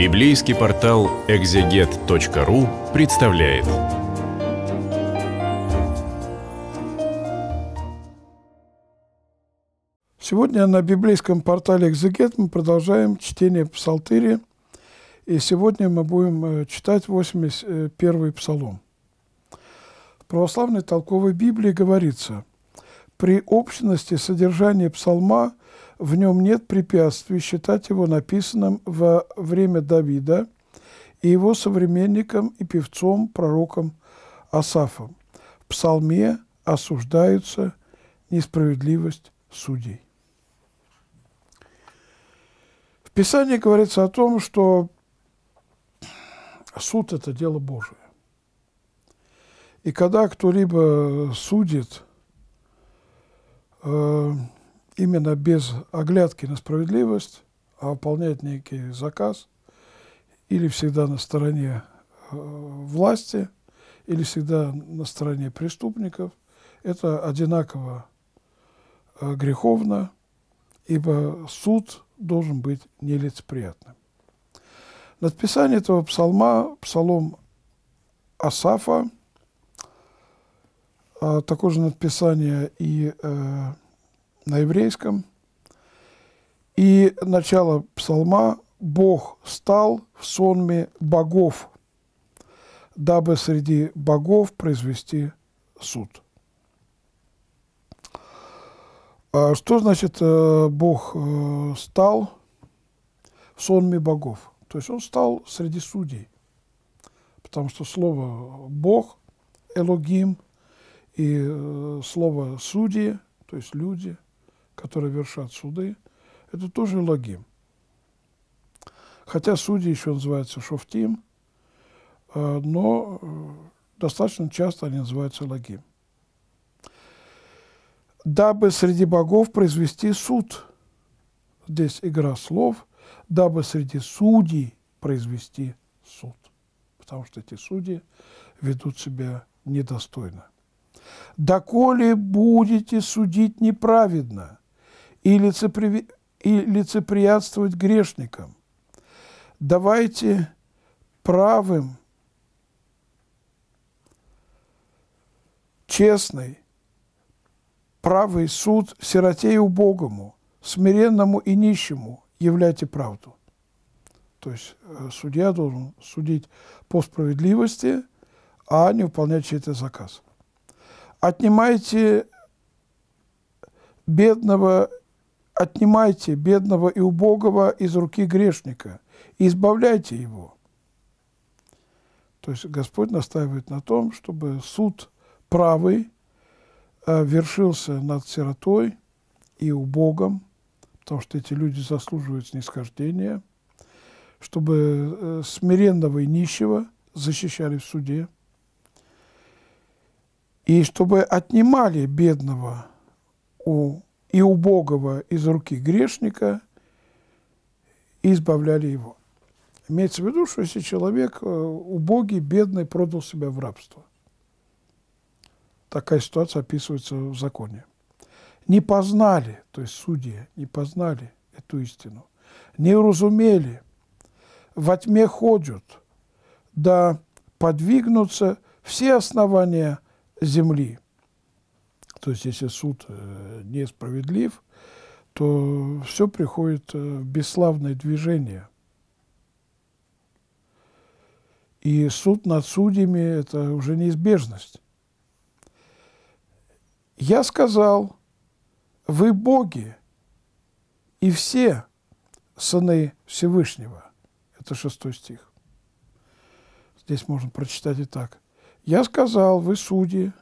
Библейский портал экзегет.ру представляет. Сегодня на библейском портале «Экзегет» мы продолжаем чтение Псалтыри. И сегодня мы будем э, читать 81-й Псалом. В православной толковой Библии говорится, при общности содержания псалма в нем нет препятствий считать его написанным во время Давида и его современником и певцом, пророком Асафом. В псалме осуждаются несправедливость судей. В Писании говорится о том, что суд – это дело Божие. И когда кто-либо судит, э именно без оглядки на справедливость, а выполнять некий заказ или всегда на стороне э, власти, или всегда на стороне преступников, это одинаково э, греховно, ибо суд должен быть нелицеприятным. Надписание этого псалма, псалом Асафа, а такое же надписание и э, на еврейском. И начало псалма «Бог стал в сонме богов, дабы среди богов произвести суд». А что значит э, Бог э, стал в сонме богов? То есть он стал среди судей, потому что слово «бог» – «элогим» и э, слово «судьи», то есть «люди» – которые вершат суды, это тоже логим. Хотя судьи еще называются шофтим, э, но э, достаточно часто они называются логим. Дабы среди богов произвести суд. Здесь игра слов. Дабы среди судей произвести суд. Потому что эти судьи ведут себя недостойно. «Доколе будете судить неправедно, и, лицепри... и лицеприятствовать грешникам. Давайте правым, честный, правый суд сироте и убогому, смиренному и нищему являйте правду. То есть э, судья должен судить по справедливости, а не выполнять чей-то заказ. Отнимайте бедного отнимайте бедного и убогого из руки грешника и избавляйте его. То есть Господь настаивает на том, чтобы суд правый э, вершился над сиротой и убогом, потому что эти люди заслуживают снисхождения, чтобы э, смиренного и нищего защищали в суде, и чтобы отнимали бедного у и убогого из руки грешника и избавляли его. Имеется в виду, что если человек э, убогий, бедный, продал себя в рабство. Такая ситуация описывается в законе. Не познали, то есть судьи, не познали эту истину, не разумели, во тьме ходят, да подвигнутся все основания земли. То есть если суд э, несправедлив, то все приходит э, в бесславное движение. И суд над судьями – это уже неизбежность. Я сказал, вы боги, и все сыны Всевышнего. Это шестой стих. Здесь можно прочитать и так. Я сказал, вы судьи,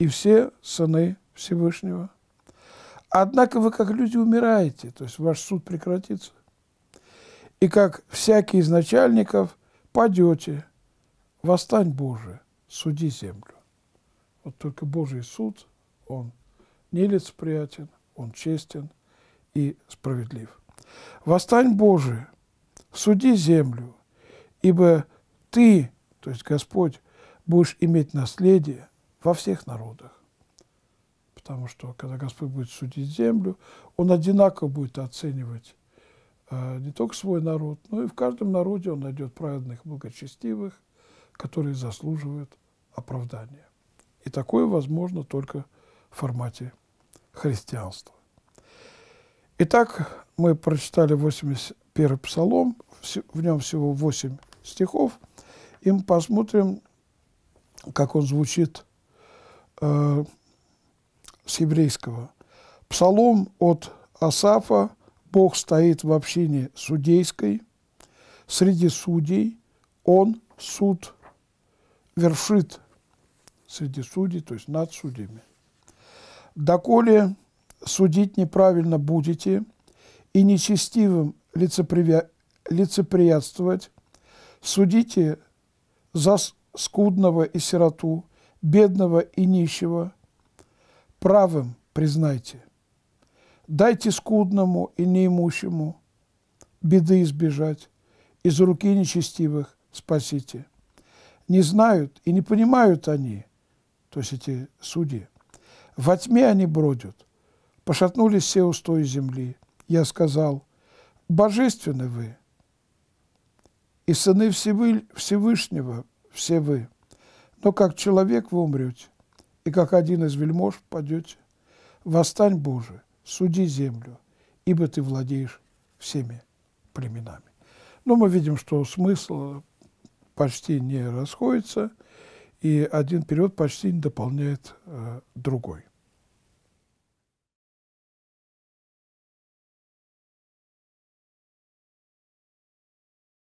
и все сыны Всевышнего. Однако вы, как люди, умираете, то есть ваш суд прекратится. И как всякий из начальников падете, восстань, Боже, суди землю. Вот только Божий суд, он не лицеприятен, он честен и справедлив. Восстань, Боже, суди землю, ибо Ты, то есть Господь, будешь иметь наследие, во всех народах. Потому что, когда Господь будет судить землю, Он одинаково будет оценивать э, не только свой народ, но и в каждом народе Он найдет праведных, благочестивых, которые заслуживают оправдания. И такое возможно только в формате христианства. Итак, мы прочитали 81 псалом, в нем всего 8 стихов, и мы посмотрим, как он звучит Э, с еврейского. Псалом от Асафа «Бог стоит в общине судейской, среди судей Он суд вершит среди судей, то есть над судьями. Доколе судить неправильно будете и нечестивым лицепри... лицеприятствовать, судите за скудного и сироту, бедного и нищего, правым признайте, дайте скудному и неимущему беды избежать, из руки нечестивых спасите. Не знают и не понимают они, то есть эти судьи, во тьме они бродят, пошатнулись все устои земли. Я сказал, божественны вы, и сыны Всевышнего все вы. Но как человек вы умрете, и как один из вельмож падете. Восстань, Боже, суди землю, ибо ты владеешь всеми племенами. Но мы видим, что смысл почти не расходится, и один период почти не дополняет э, другой.